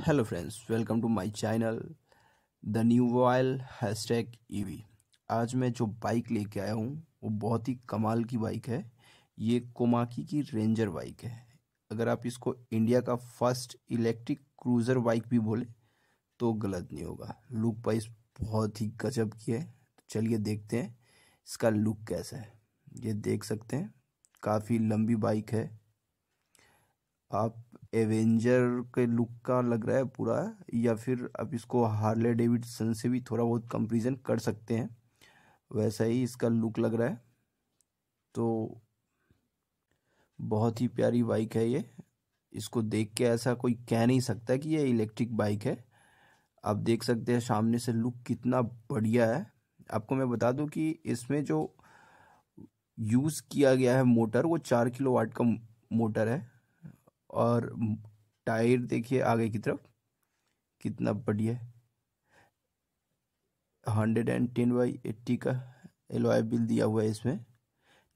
hello friends welcome to my channel the new वॉयल hashtag ev आज मैं जो बाइक लेके आया हूँ वो बहुत ही कमाल की बाइक है ये कोमाकी की रेंजर बाइक है अगर आप इसको इंडिया का फर्स्ट इलेक्ट्रिक क्रूज़र बाइक भी बोले तो गलत नहीं होगा लुक वाइज बहुत ही गजब की है तो चलिए देखते हैं इसका लुक कैसा है ये देख सकते हैं काफ़ी लंबी बाइक है आप एवेंजर के लुक का लग रहा है पूरा या फिर आप इसको हार्ले डेविडसन से भी थोड़ा बहुत कंपेरिजन कर सकते हैं वैसा ही इसका लुक लग रहा है तो बहुत ही प्यारी बाइक है ये इसको देख के ऐसा कोई कह नहीं सकता कि ये इलेक्ट्रिक बाइक है आप देख सकते हैं सामने से लुक कितना बढ़िया है आपको मैं बता दूं कि इसमें जो यूज़ किया गया है मोटर वो चार किलो वाट का मोटर है और टायर देखिए आगे की तरफ कितना बढ़िया hundred and ten by eighty का एलॉय बिल दिया हुआ है इसमें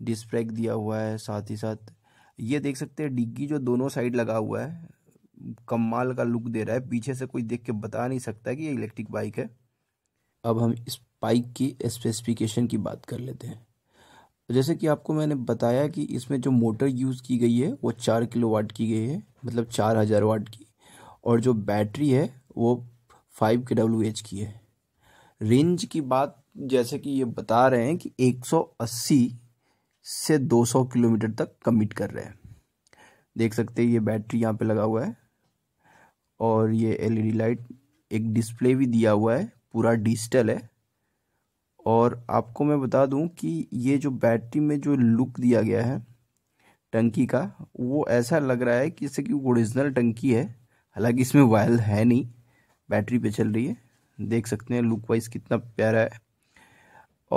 डिस्क ब्रेक दिया हुआ है साथ ही साथ ये देख सकते हैं डिग्गी जो दोनों साइड लगा हुआ है कमाल का लुक दे रहा है पीछे से कोई देख के बता नहीं सकता कि ये इलेक्ट्रिक बाइक है अब हम इस बाइक की स्पेसिफिकेशन की बात कर लेते हैं तो जैसे कि आपको मैंने बताया कि इसमें जो मोटर यूज़ की गई है वो चार किलो वाट की गई है मतलब चार हज़ार वाट की और जो बैटरी है वो फाइव के डब्ल्यू एच की है रेंज की बात जैसे कि ये बता रहे हैं कि 180 से 200 किलोमीटर तक कमिट कर रहे हैं देख सकते हैं ये बैटरी यहाँ पे लगा हुआ है और ये एलईडी लाइट एक डिस्प्ले भी दिया हुआ है पूरा डिजिटल है और आपको मैं बता दूं कि ये जो बैटरी में जो लुक दिया गया है टंकी का वो ऐसा लग रहा है कि जैसे कि ओरिजिनल टंकी है हालांकि इसमें वायल है नहीं बैटरी पे चल रही है देख सकते हैं लुक वाइज कितना प्यारा है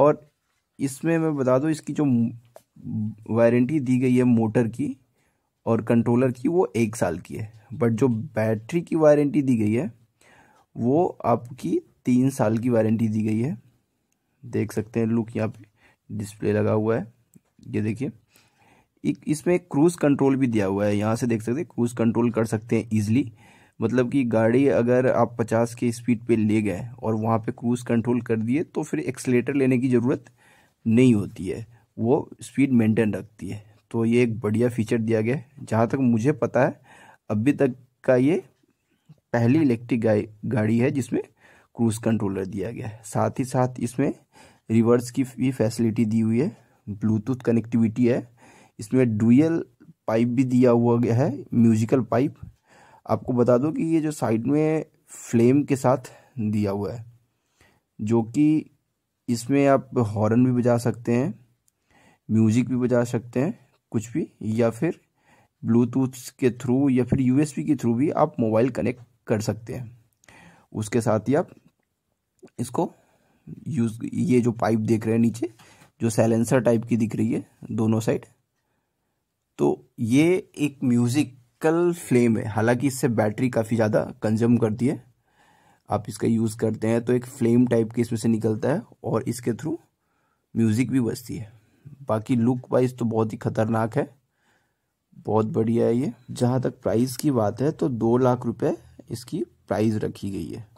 और इसमें मैं बता दूं इसकी जो वारंटी दी गई है मोटर की और कंट्रोलर की वो एक साल की है बट जो बैटरी की वारंटी दी गई है वो आपकी तीन साल की वारंटी दी गई है देख सकते हैं लुक यहाँ पे डिस्प्ले लगा हुआ है ये देखिए एक इसमें क्रूज कंट्रोल भी दिया हुआ है यहाँ से देख सकते हैं क्रूज कंट्रोल कर सकते हैं ईजिली मतलब कि गाड़ी अगर आप 50 के स्पीड पे ले गए और वहाँ पे क्रूज कंट्रोल कर दिए तो फिर एक्सलेटर लेने की ज़रूरत नहीं होती है वो स्पीड मेंटेन रखती है तो ये एक बढ़िया फीचर दिया गया है जहाँ तक मुझे पता है अभी तक का ये पहली इलेक्ट्रिक गाड़ी है जिसमें क्रूज कंट्रोलर दिया गया है साथ ही साथ इसमें रिवर्स की भी फैसिलिटी दी हुई है ब्लूटूथ कनेक्टिविटी है इसमें डुअल पाइप भी दिया हुआ गया है म्यूजिकल पाइप आपको बता दो कि ये जो साइड में फ्लेम के साथ दिया हुआ है जो कि इसमें आप हॉर्न भी बजा सकते हैं म्यूजिक भी बजा सकते हैं कुछ भी या फिर ब्लूटूथ के थ्रू या फिर यूएसबी के थ्रू भी आप मोबाइल कनेक्ट कर सकते हैं उसके साथ ही आप इसको यूज ये जो पाइप देख रहे हैं नीचे जो सैलेंसर टाइप की दिख रही है दोनों साइड तो ये एक म्यूजिकल फ्लेम है हालांकि इससे बैटरी काफ़ी ज़्यादा कंज्यूम करती है आप इसका यूज़ करते हैं तो एक फ्लेम टाइप के इसमें से निकलता है और इसके थ्रू म्यूज़िक भी बजती है बाकी लुक वाइज तो बहुत ही ख़तरनाक है बहुत बढ़िया है ये जहाँ तक प्राइस की बात है तो दो लाख रुपये इसकी प्राइस रखी गई है